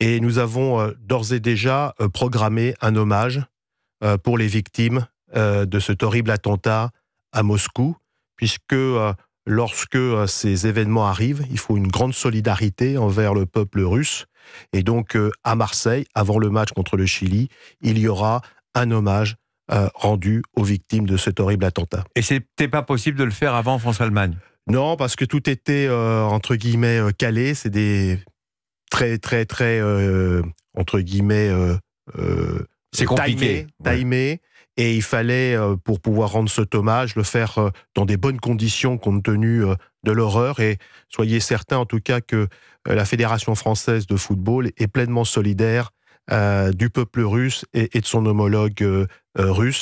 Et nous avons euh, d'ores et déjà euh, programmé un hommage euh, pour les victimes de cet horrible attentat à Moscou, puisque lorsque ces événements arrivent, il faut une grande solidarité envers le peuple russe. Et donc, à Marseille, avant le match contre le Chili, il y aura un hommage rendu aux victimes de cet horrible attentat. Et c'était pas possible de le faire avant France-Allemagne non, parce que tout était entre guillemets calé. C'est des très, très, très, euh, entre guillemets, euh, euh, c'est Timé, Et il fallait, pour pouvoir rendre ce hommage, le faire dans des bonnes conditions compte tenu de l'horreur. Et soyez certains, en tout cas, que la Fédération française de football est pleinement solidaire du peuple russe et de son homologue russe.